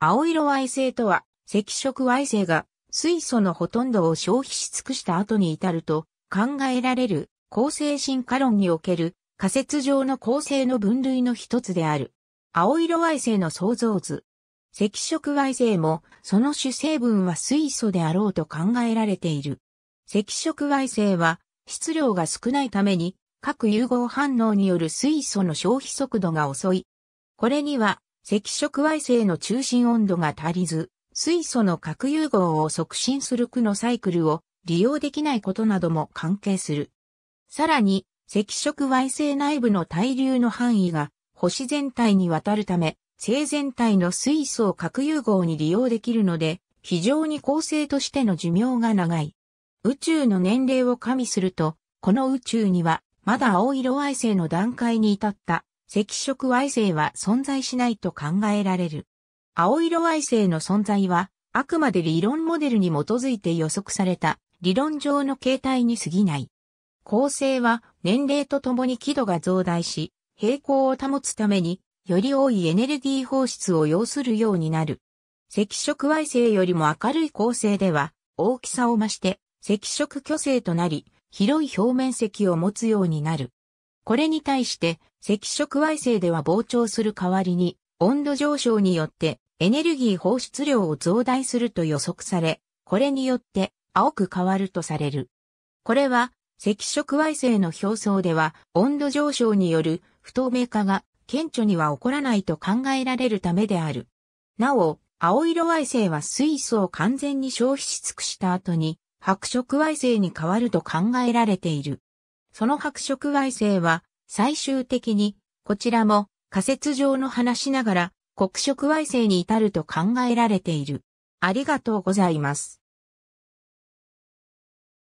青色矮星とは、赤色矮星が水素のほとんどを消費し尽くした後に至ると考えられる構成進化論における仮説上の構成の分類の一つである。青色矮星の創造図。赤色矮星もその主成分は水素であろうと考えられている。赤色矮星は質量が少ないために各融合反応による水素の消費速度が遅い。これには赤色矮星の中心温度が足りず、水素の核融合を促進する区のサイクルを利用できないことなども関係する。さらに、赤色矮星内部の対流の範囲が星全体にわたるため、星全体の水素を核融合に利用できるので、非常に恒星としての寿命が長い。宇宙の年齢を加味すると、この宇宙にはまだ青色矮星の段階に至った赤色矮星は存在しないと考えられる。青色矮星の存在は、あくまで理論モデルに基づいて予測された理論上の形態に過ぎない。恒星は年齢とともに輝度が増大し、平行を保つために、より多いエネルギー放出を要するようになる。赤色矮星よりも明るい恒星では、大きさを増して、赤色巨星となり、広い表面積を持つようになる。これに対して、赤色矮星では膨張する代わりに、温度上昇によってエネルギー放出量を増大すると予測され、これによって青く変わるとされる。これは、赤色矮星の表層では温度上昇による不透明化が顕著には起こらないと考えられるためである。なお、青色矮星は水素を完全に消費し尽くした後に白色矮星に変わると考えられている。その白色矮星は、最終的に、こちらも仮説上の話しながら、黒色矮星に至ると考えられている。ありがとうございます。